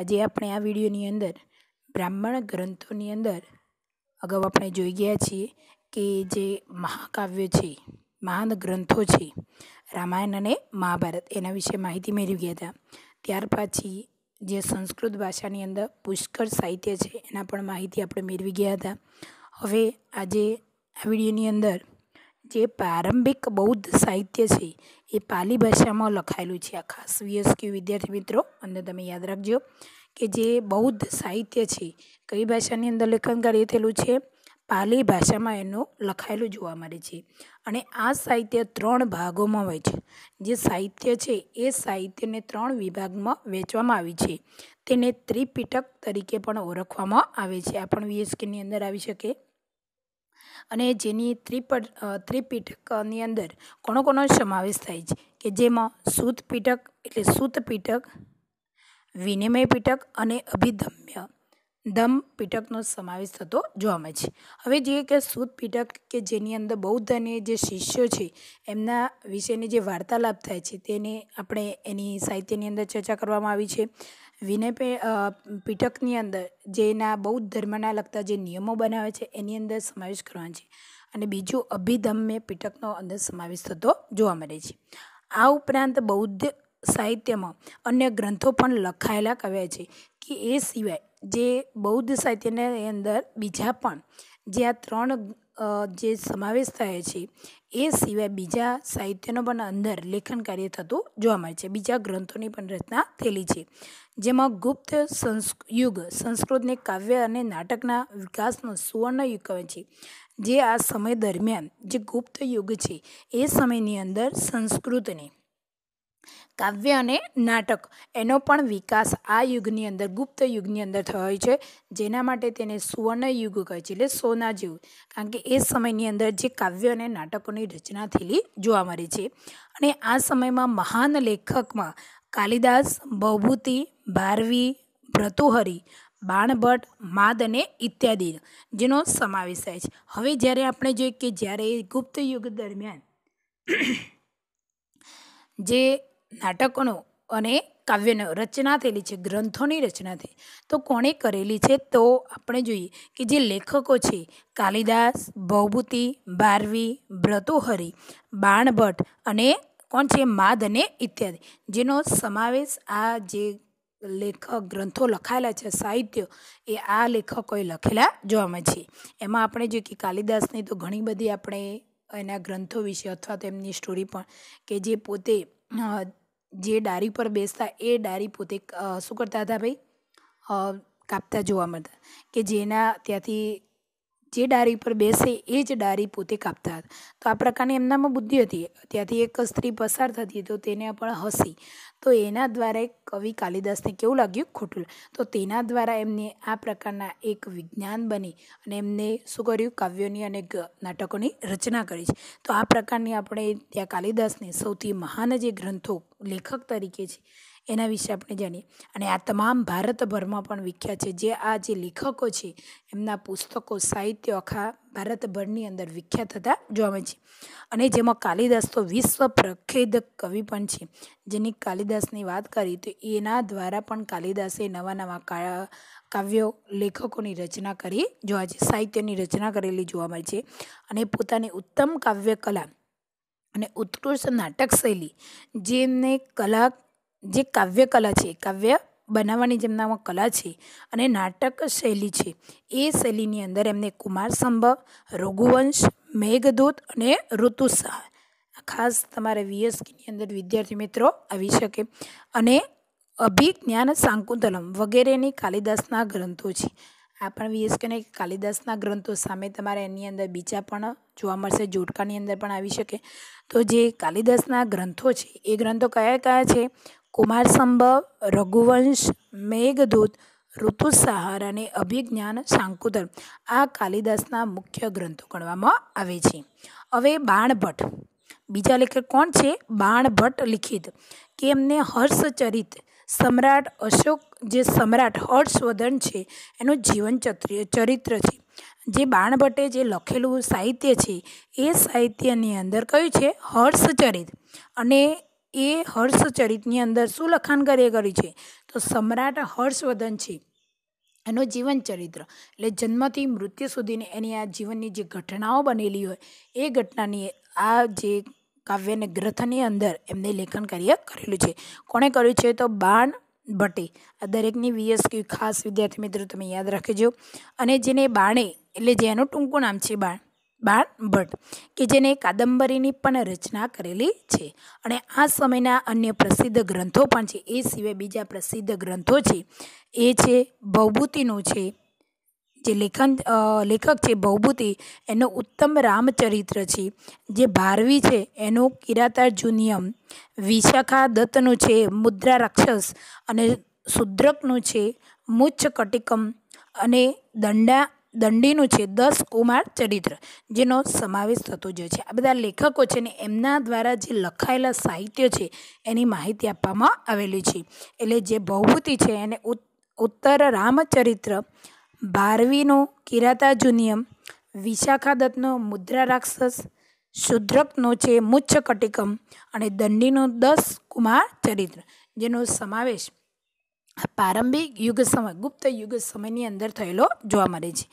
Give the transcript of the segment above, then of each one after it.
આજે આપણે આ વિડીયોની અંદર બ્રાહ્મણ ગ્રંથોની અંદર અગાઉ આપણે જોઈ ગયા છીએ કે જે મહાકાવ્યો છે મહાન ગ્રંથો છે રામાયણ અને મહાભારત એના વિશે માહિતી મેળવી ગયા હતા ત્યાર પછી જે સંસ્કૃત ભાષાની અંદર પુષ્કળ સાહિત્ય છે એના પણ માહિતી આપણે મેળવી ગયા હતા હવે આજે આ વિડીયોની અંદર જે પ્રારંભિક બૌદ્ધ સાહિત્ય છે એ પાલી ભાષામાં લખાયેલું છે આ ખાસ વીએસક્યુ વિદ્યાર્થી મિત્રો અને તમે યાદ રાખજો કે જે બૌદ્ધ સાહિત્ય છે કઈ ભાષાની અંદર લેખન કાર્ય થયેલું છે પાલી ભાષામાં એનું લખાયેલું જોવા મળે છે અને આ સાહિત્ય ત્રણ ભાગોમાં વહેંચ્યું જે સાહિત્ય છે એ સાહિત્યને ત્રણ વિભાગમાં વહેંચવામાં આવી છે તેને ત્રિપીટક તરીકે પણ ઓળખવામાં આવે છે આ પણ વીએસકેની અંદર આવી શકે અને જેની ત્રિપટ ત્રિપીટકની અંદર કોનો કોનો સમાવેશ થાય છે કે જેમાં સૂત પીટક એટલે સૂત પીટક વિનિમય પીટક અને અભિધમ્ય દમ પીટકનો સમાવેશ થતો જોવા મળે છે હવે જે કે સૂત પીટક કે જેની અંદર બૌદ્ધ અને જે શિષ્યો છે એમના વિશેની જે વાર્તાલાપ થાય છે તેને આપણે એની સાહિત્યની અંદર ચર્ચા કરવામાં આવી છે વિનય પીઠકની અંદર જેના બૌદ્ધ ધર્મના લગતા જે નિયમો બનાવે છે એની અંદર સમાવેશ કરવાનો છે અને બીજું અભિધમ્ય પીઠકનો અંદર સમાવેશ થતો જોવા મળે છે આ ઉપરાંત બૌદ્ધ સાહિત્યમાં અન્ય ગ્રંથો પણ લખાયેલા કહેવાય છે કે એ સિવાય જે બૌદ્ધ સાહિત્યની અંદર બીજા પણ જે આ ત્રણ જે સમાવેશ થાય છે એ સિવાય બીજા સાહિત્યનો પણ અંદર લેખન કાર્ય થતું જોવા મળે છે બીજા ગ્રંથોની પણ રચના થયેલી છે જેમાં ગુપ્ત યુગ સંસ્કૃતને કાવ્ય અને નાટકના વિકાસનો સુવર્ણ યુગ કહે છે જે આ સમય દરમિયાન જે ગુપ્ત યુગ છે એ સમયની અંદર સંસ્કૃતને કાવ્ય અને નાટક એનો પણ વિકાસ આ યુગની અંદર ગુપ્ત યુગની અંદર થયો છે જેના માટે તેને સુવર્ણ યુગ કહે છે એટલે સોના જેવું કારણ કે એ સમયની અંદર જે કાવ્ય અને નાટકોની રચના થયેલી જોવા મળે છે અને આ સમયમાં મહાન લેખકમાં કાલિદાસ ભવભૂતિ ભારવી ભ્રતુહરી બાણભટ્ટ માદ અને ઇત્યાદિ જેનો સમાવેશ થાય છે હવે જ્યારે આપણે જોઈએ કે જ્યારે ગુપ્ત યુગ દરમિયાન જે નાટકોનો અને કાવ્યનો રચના થયેલી છે ગ્રંથોની રચના થઈ તો કોણે કરેલી છે તો આપણે જોઈએ કે જે લેખકો છે કાલિદાસ ભવભૂતિ ભારવી બ્રતોહરી બાણભટ્ટ અને કોણ છે માદ અને ઇત્યાદિ જેનો સમાવેશ આ જે લેખક ગ્રંથો લખાયેલા છે સાહિત્ય એ આ લેખકોએ લખેલા જોવા મળે છે એમાં આપણે જોઈએ કે કાલિદાસની તો ઘણી બધી આપણે એના ગ્રંથો વિશે અથવા તો એમની સ્ટોરી પણ કે જે પોતે જે ડારી પર બેસતા એ ડારી પોતે શું કરતા હતા ભાઈ કાપતા જોવા મળતા કે જેના ત્યાંથી જે ડારી પર બેસે એ જ ડારી પોતે કાપતા હતા તો આ પ્રકારની એમનામાં બુદ્ધિ હતી ત્યાંથી એક સ્ત્રી પસાર થતી તો તેને પણ હસી તો એના દ્વારા કવિ કાલિદાસને કેવું લાગ્યું ખોટું તો તેના દ્વારા એમને આ પ્રકારના એક વિજ્ઞાન બની અને એમને શું કર્યું કાવ્યોની અને નાટકોની રચના કરી છે તો આ પ્રકારની આપણે ત્યાં કાલિદાસને સૌથી મહાન જે ગ્રંથો લેખક તરીકે છે એના વિશે આપણે જાણીએ અને આ તમામ ભારતભરમાં પણ વિખ્યાત છે જે આ જે લેખકો છે એમના પુસ્તકો સાહિત્ય આખા ભારતભરની અંદર વિખ્યાત થતા જોવા મળે છે અને જેમાં કાલિદાસ તો વિશ્વ પ્રખ્યાત કવિ પણ છે જેની કાલિદાસની વાત કરી તો એના દ્વારા પણ કાલિદાસે નવા નવા કાવ્યો લેખકોની રચના કરી જોવા છે સાહિત્યની રચના કરેલી જોવા મળે છે અને પોતાની ઉત્તમ કાવ્ય કલા અને ઉત્કૃષ્ટ નાટક શૈલી જેમને કલા જે કાવ્ય કલા છે કાવ્ય બનાવવાની જેમનામાં કલા છે અને નાટક શૈલી છે એ શૈલીની અંદર એમને કુમાર સંભવ રઘુવંશ મેઘદૂત અને ઋતુસાહ ખાસ તમારા વીએસકીની અંદર વિદ્યાર્થી મિત્રો આવી શકે અને અભિજ્ઞાન સાંકુંતલમ વગેરેની કાલિદાસના ગ્રંથો છે આ પણ વીએસકેને કાલિદાસના ગ્રંથો સામે તમારે એની અંદર બીજા પણ જોવા મળશે જોટકાની અંદર પણ આવી શકે તો જે કાલિદાસના ગ્રંથો છે એ ગ્રંથો કયા કયા છે કુમાર સંભવ રઘુવંશ મેઘદૂત ઋતુસાહર અને અભિજ્ઞાન સાંકુતર આ કાલિદાસના મુખ્ય ગ્રંથો ગણવામાં આવે છે હવે બાણભટ્ટ બીજા લેખક કોણ છે બાણભટ્ટ લિખિત કે એમને હર્ષચરિત સમ્રાટ અશોક જે સમ્રાટ હર્ષવર્ધન છે એનું જીવન ચરિત્ર છે જે બાણભટ્ટે જે લખેલું સાહિત્ય છે એ સાહિત્યની અંદર કયું છે હર્ષચરિત અને એ હર્ષચરિતની અંદર શું લખાણ કાર્ય કર્યું છે તો સમ્રાટ હર્ષવર્ધન છે એનું જીવન ચરિત્ર એટલે જન્મથી મૃત્યુ સુધીની એની આ જીવનની જે ઘટનાઓ બનેલી હોય એ ઘટનાની આ જે કાવ્યને ગ્રંથની અંદર એમને લેખન કાર્ય કરેલું છે કોણે કર્યું છે તો બાણ ભટ્ટે આ દરેકની વીએસક્યુ ખાસ વિદ્યાર્થી મિત્રો તમે યાદ રાખજો અને જેને બાણે એટલે જે એનું ટૂંકું નામ છે બાણ બાણ ભટ્ટ કે જેને કાદંબરીની પણ રચના કરેલી છે અને આ સમયના અન્ય પ્રસિદ્ધ ગ્રંથો પણ છે એ સિવાય બીજા પ્રસિદ્ધ ગ્રંથો છે એ છે ભવભૂતિનું છે જે લેખન લેખક છે ભવભૂતિ એનો ઉત્તમ રામચરિત્ર છે જે ભારવી છે એનો કિરાતા જુનિયમ વિશાખા દત્તનું છે મુદ્રા રાક્ષસ અને શુદ્રકનું છે મુચ્છ કટિકમ અને દંડા દંડીનું છે દસ કુમાર ચરિત્ર જેનો સમાવેશ થતો જ છે આ બધા લેખકો છે ને એમના દ્વારા જે લખાયેલા સાહિત્ય છે એની માહિતી આપવામાં આવેલી છે એટલે જે ભવભૂતિ છે એને ઉત્તર રામચરિત્ર ભારવીનું કિરાતાજુનિયમ વિશાખા દત્તનો મુદ્રા રાક્ષસ શુદ્રકનો છે મુચ્છ કટિકમ અને દંડીનો દસ કુમાર ચરિત્ર જેનો સમાવેશ પ્રારંભિક યુગ સમય ગુપ્ત યુગ સમયની અંદર થયેલો જોવા મળે છે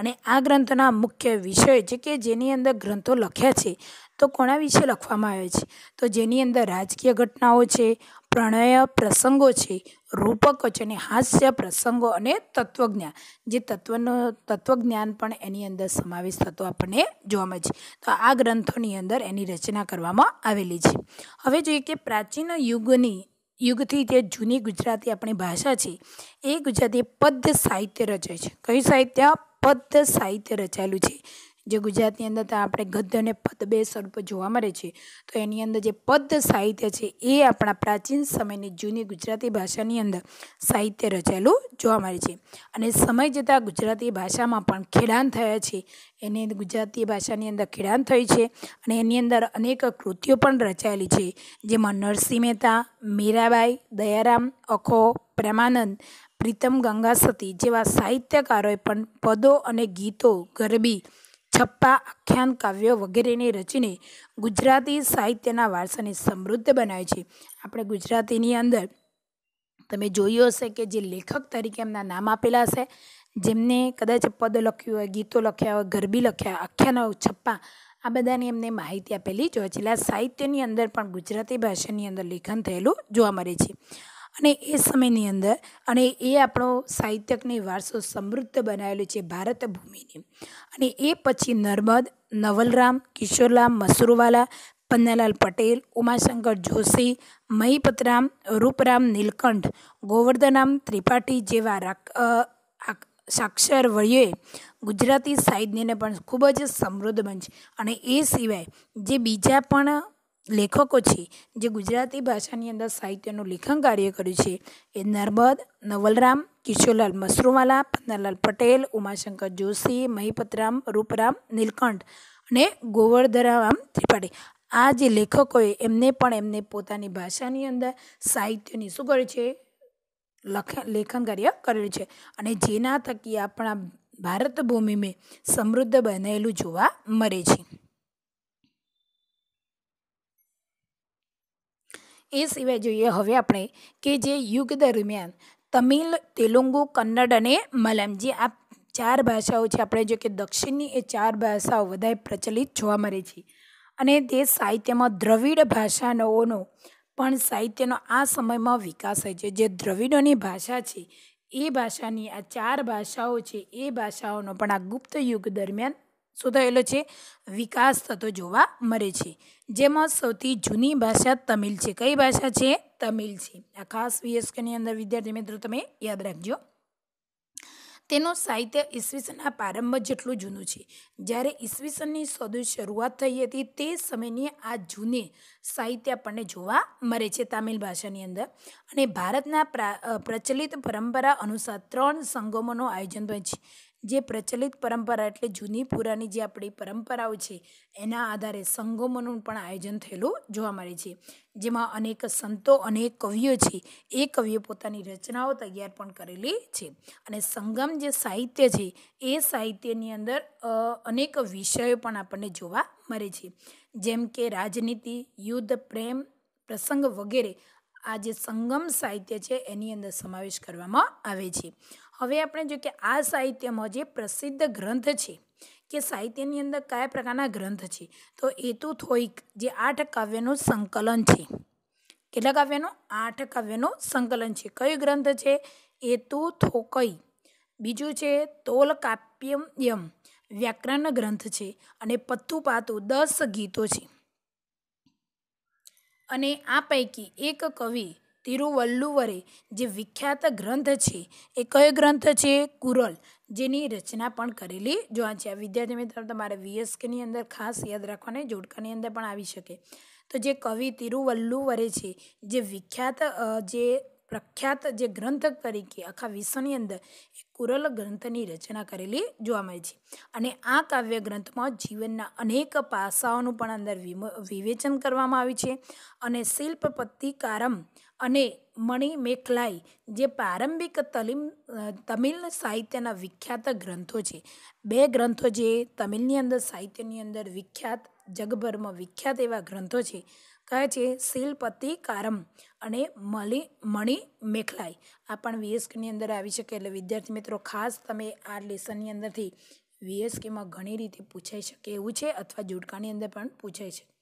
અને આ ગ્રંથના મુખ્ય વિષય છે કે જેની અંદર ગ્રંથો લખ્યા છે તો કોના વિશે લખવામાં આવે છે તો જેની અંદર રાજકીય ઘટનાઓ છે પ્રણય પ્રસંગો છે રૂપકો છે અને હાસ્ય પ્રસંગો અને તત્વજ્ઞાન જે તત્વનો તત્વજ્ઞાન પણ એની અંદર સમાવેશ થતો આપણને જોવા મળે છે તો આ ગ્રંથોની અંદર એની રચના કરવામાં આવેલી છે હવે જોઈએ કે પ્રાચીન યુગની યુગથી જે જૂની ગુજરાતી આપણી ભાષા છે એ ગુજરાતી પદ્ય સાહિત્ય રચાય છે કયું સાહિત્ય પદ્ય સાહિત્ય રચાયેલું છે જે ગુજરાતની અંદર આપણે ગદ્ય અને પદ બે સ્વરૂપ જોવા મળે છે તો એની અંદર જે પદ સાહિત્ય છે એ આપણા પ્રાચીન સમયની જૂની ગુજરાતી ભાષાની અંદર સાહિત્ય રચાયેલું જોવા મળે છે અને સમય જતાં ગુજરાતી ભાષામાં પણ ખેડાણ થયા છે એને ગુજરાતી ભાષાની અંદર ખેડાણ થઈ છે અને એની અંદર અનેક કૃતિઓ પણ રચાયેલી છે જેમાં નરસિંહ મહેતા મીરાબાઈ દયારામ અખો પ્રેમાનંદ પ્રીતમ ગંગાસતી જેવા સાહિત્યકારોએ પણ પદો અને ગીતો ગરબી છપ્પા આખ્યાન કાવ્યો વગેરેની રચીને ગુજરાતી સાહિત્યના વારસાને સમૃદ્ધ બનાવે છે આપણે ગુજરાતીની અંદર તમે જોયું હશે કે જે લેખક તરીકે એમના નામ આપેલા હશે જેમને કદાચ પદ લખ્યું હોય ગીતો લખ્યા હોય ગરબી લખ્યા આખ્યાનો છપ્પા આ બધાની એમને માહિતી આપેલી જો છેલ્લા સાહિત્યની અંદર પણ ગુજરાતી ભાષાની અંદર લેખન થયેલું જોવા મળે છે અને એ સમયની અંદર અને એ આપણો સાહિત્યકની વારસો સમૃદ્ધ બનાવેલો છે ભારત ભૂમિની અને એ પછી નર્મદ નવલરામ કિશોરલાલ મસુરવાલા પન્નાલાલ પટેલ ઉમાશંકર જોશી મહીપતરામ રૂપરામ નીલકંઠ ગોવર્ધનામ ત્રિપાઠી જેવા સાક્ષર વળીએ ગુજરાતી સાહિત્યને પણ ખૂબ જ સમૃદ્ધ બનશે અને એ સિવાય જે બીજા પણ લેખકો છે જે ગુજરાતી ભાષાની અંદર સાહિત્યનું લેખન કાર્ય કર્યું છે એ નર્મદ નવલરામ કિશોરલાલ મસરૂવાલા પન્નાલાલ પટેલ ઉમાશંકર જોશી મહીપતરામ રૂપરામ નીલકંઠ અને ગોવર્ધરામ ત્રિપાઠી આ જે લેખકોએ એમને પણ એમને પોતાની ભાષાની અંદર સાહિત્યની શું કર્યું છે લખ લેખન કાર્ય કરેલું છે અને જેના થકી આપણા ભારત ભૂમિ મેં સમૃદ્ધ બનેલું જોવા મળે છે એ સિવાય જોઈએ હવે આપણે કે જે યુગ દરમિયાન તમિલ તેલુગુ કન્નડ અને મલયાલમ જે આ ચાર ભાષાઓ છે આપણે જો કે દક્ષિણની એ ચાર ભાષાઓ વધારે પ્રચલિત જોવા મળે છે અને તે સાહિત્યમાં દ્રવિડ ભાષાઓનો પણ સાહિત્યનો આ સમયમાં વિકાસ થાય છે જે દ્રવિડોની ભાષા છે એ ભાષાની આ ચાર ભાષાઓ છે એ ભાષાઓનો પણ આ ગુપ્ત યુગ દરમિયાન શું થયેલો છે વિકાસ થતો જોવા મળે છે જેમાં સૌથી જૂની ભાષા તમિલ છે કઈ ભાષા છે તમિલ છે આ ખાસ વીએસકેની અંદર વિદ્યાર્થી મિત્રો તમે યાદ રાખજો તેનું સાહિત્ય ઈસવીસનના પ્રારંભ જેટલું જૂનું છે જ્યારે ઈસવીસનની સોદુ શરૂઆત થઈ હતી તે સમયની આ જૂને સાહિત્ય આપણને જોવા મળે છે તામિલ ભાષાની અંદર અને ભારતના પ્રચલિત પરંપરા અનુસાર ત્રણ સંગમોનું આયોજન થાય છે જે પ્રચલિત પરંપરા એટલે જૂની પુરાની જે આપણી પરંપરાઓ છે એના આધારે સંગમોનું પણ આયોજન થયેલું જોવા મળે છે જેમાં અનેક સંતો અને કવિઓ છે એ કવિઓ પોતાની રચનાઓ તૈયાર પણ કરેલી છે અને સંગમ જે સાહિત્ય છે એ સાહિત્યની અંદર અનેક વિષયો પણ આપણને જોવા મળે છે જેમ કે રાજનીતિ યુદ્ધ પ્રેમ પ્રસંગ વગેરે આ જે સંગમ સાહિત્ય છે એની અંદર સમાવેશ કરવામાં આવે છે હવે આપણે જો કે આ સાહિત્યમાં જે પ્રસિદ્ધ ગ્રંથ છે કે સાહિત્યની અંદર કયા પ્રકારના ગ્રંથ છે તો એતુ થોઈક જે આઠ કાવ્યનું સંકલન છે કેટલા કાવ્યનું આઠ કાવ્યનું સંકલન છે કયો ગ્રંથ છે એતુ થોકઈ બીજું છે તોલ કાપ્યમ યમ વ્યાકરણ ગ્રંથ છે અને પથ્થુપાતુ દસ ગીતો છે અને આ પૈકી એક કવિ તિરુવલ્લુવરે જે વિખ્યાત ગ્રંથ છે એ કયો ગ્રંથ છે કુરલ જેની રચના પણ કરેલી જોવા છે આ વિદ્યાર્થી મિત્રો તમારે વીએસકેની અંદર ખાસ યાદ રાખવાને જોડકાની અંદર પણ આવી શકે તો જે કવિ તિરુવલ્લુવરે છે જે વિખ્યાત જે પ્રખ્યાત જે ગ્રંથ તરીકે આખા વિશ્વની અંદર એ કુરલ ગ્રંથની રચના કરેલી જોવા મળે છે અને આ કાવ્ય ગ્રંથમાં જીવનના અનેક પાસાઓનું પણ અંદર વિવેચન કરવામાં આવ્યું છે અને શિલ્પ પત્તિકારમ અને મણિમેખલાઈ જે પ્રારંભિક તલીમ તમિલ સાહિત્યના વિખ્યાત ગ્રંથો છે બે ગ્રંથો જે તમિલની અંદર સાહિત્યની અંદર વિખ્યાત જગભરમાં વિખ્યાત એવા ગ્રંથો છે કયા છે શિલપતિ કારમ અને મલી મણી મેખલાઈ આ પણ વીએસકેની અંદર આવી શકે એટલે વિદ્યાર્થી મિત્રો ખાસ તમે આ લેસનની અંદરથી વીએસકેમાં ઘણી રીતે પૂછાઈ શકે એવું છે અથવા જોડકાની અંદર પણ પૂછાઈ શકે